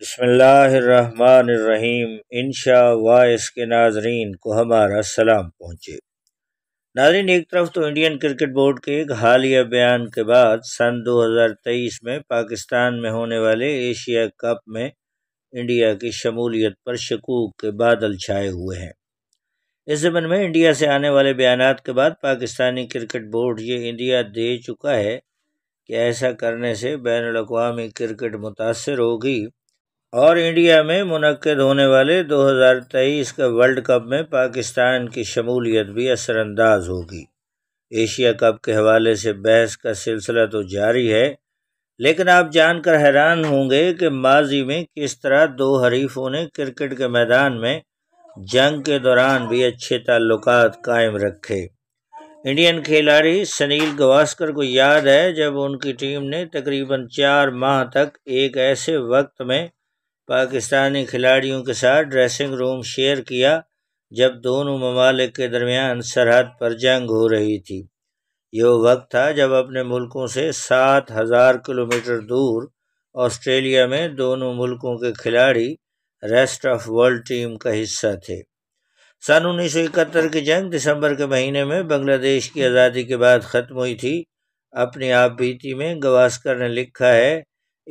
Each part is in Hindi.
बसमीम इनशा वायस के नाजरीन को हमारा सलाम पहुँचे नाजरीन एक तरफ तो इंडियन क्रिकेट बोर्ड के एक हालिया बयान के बाद सन 2023 में पाकिस्तान में होने वाले एशिया कप में इंडिया की शमूलियत पर शकूक के बादल छाए हुए हैं इस ज़मन में इंडिया से आने वाले बयान के बाद पाकिस्तानी क्रिकेट बोर्ड ये इंडिया दे चुका है कि ऐसा करने से बैन अवी क्रिकेट मुतासर होगी और इंडिया में मनद होने वाले 2023 के वर्ल्ड कप में पाकिस्तान की शमूलियत भी असरानंदाज होगी एशिया कप के हवाले से बहस का सिलसिला तो जारी है लेकिन आप जानकर हैरान होंगे कि माजी में किस तरह दो हरीफों ने क्रिकेट के मैदान में जंग के दौरान भी अच्छे ताल्लुक कायम रखे इंडियन खिलाड़ी सनील गवास्कर को याद है जब उनकी टीम ने तकरीबन चार माह तक एक ऐसे वक्त में पाकिस्तानी खिलाड़ियों के साथ ड्रेसिंग रूम शेयर किया जब दोनों ममालिक के दरमियान सरहद पर जंग हो रही थी ये वक्त था जब अपने मुल्कों से सात हज़ार किलोमीटर दूर ऑस्ट्रेलिया में दोनों मुल्कों के खिलाड़ी रेस्ट ऑफ वर्ल्ड टीम का हिस्सा थे सन उन्नीस सौ इकहत्तर की जंग दिसंबर के महीने में बांग्लादेश की आज़ादी के बाद ख़त्म हुई थी अपनी आप बीती में गवास्कर ने लिखा है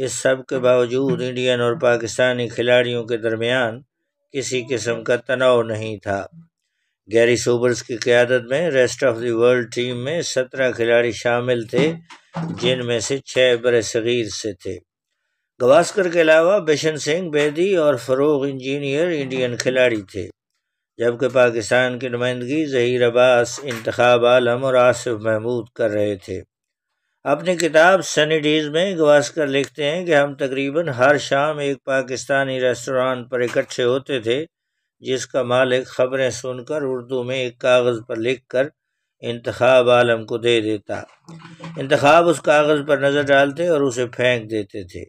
इस सब के बावजूद इंडियन और पाकिस्तानी खिलाड़ियों के दरमियान किसी किस्म का तनाव नहीं था गैरी सोबर्स की क्यादत में rest of the world team में सत्रह खिलाड़ी शामिल थे जिनमें से छः बर सगीर से थे गवास्कर के अलावा बिशन सिंह बेदी और फरोग इंजीनियर इंडियन खिलाड़ी थे जबकि पाकिस्तान की नुमाइंदगी जहीर अब्बास इंतब आलम और आसिफ महमूद कर रहे थे अपनी किताब सनी डेज में गवास्कर लिखते हैं कि हम तकरीबन हर शाम एक पाकिस्तानी रेस्टोरान पर इकट्ठे होते थे जिसका मालिक ख़बरें सुनकर उर्दू में एक कागज़ पर लिख कर इंतब आलम को दे देता इंतखब उस कागज़ पर नज़र डालते और उसे फेंक देते थे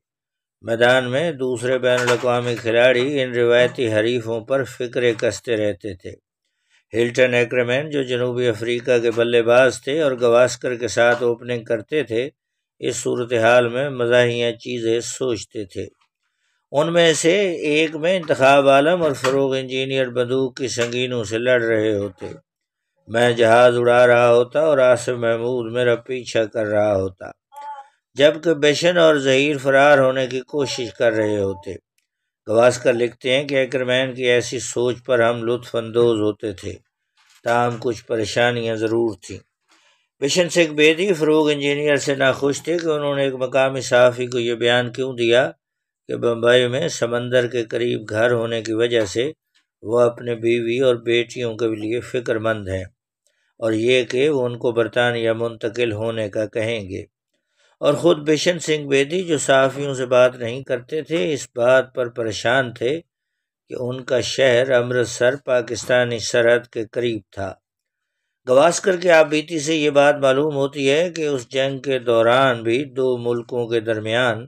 मैदान में दूसरे बैन अवी खिलाड़ी इन रिवायती हरीफों पर फ़िक्र कसते रहते थे हिल्टन एक्रमैन जो जनूबी अफ्रीका के बल्लेबाज थे और गवास्कर के साथ ओपनिंग करते थे इस सूरत हाल में मजाहिया चीज़ें सोचते थे उनमें से एक में इंतब आलम और फरोग इंजीनियर बंदूक की संगीनों से लड़ रहे होते मैं जहाज़ उड़ा रहा होता और आसिफ महमूद मेरा पीछा कर रहा होता जबकि बेशन और जहीर फरार होने की कोशिश कर रहे होते गवास्कर लिखते हैं कि एकरमैन की ऐसी सोच पर हम लुत्फानंदोज होते थे ताम कुछ परेशानियां ज़रूर थीं बिशन शेख बेदी फ़रूग इंजीनियर से नाखुश थे कि उन्होंने एक मकामी सहाफ़ी को ये बयान क्यों दिया कि बम्बई में समंदर के करीब घर होने की वजह से वह अपने बीवी और बेटियों के लिए फ़िक्रमंद हैं और ये कि वो उनको बरतानिया मुंतकिल होने का कहेंगे और ख़ुद बिशन सिंह बेदी जो सहाफ़ियों से बात नहीं करते थे इस बात पर परेशान थे कि उनका शहर अमृतसर पाकिस्तानी सरहद के करीब था गवास्कर के आप बीती से ये बात मालूम होती है कि उस जंग के दौरान भी दो मुल्कों के दरमियान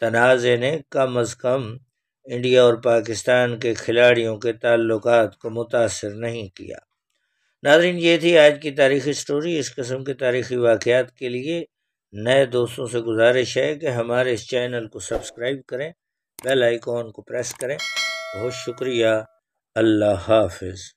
तनाज़े ने कम अज़ कम इंडिया और पाकिस्तान के खिलाड़ियों के ताल्लुक को मुतासर नहीं किया नाजरीन ये थी आज की तारीखी स्टोरी इस कस्म के तारीखी वाक़ात के लिए नए दोस्तों से गुजारिश है कि हमारे इस चैनल को सब्सक्राइब करें बेल आइकॉन को प्रेस करें बहुत शुक्रिया अल्लाह हाफिज़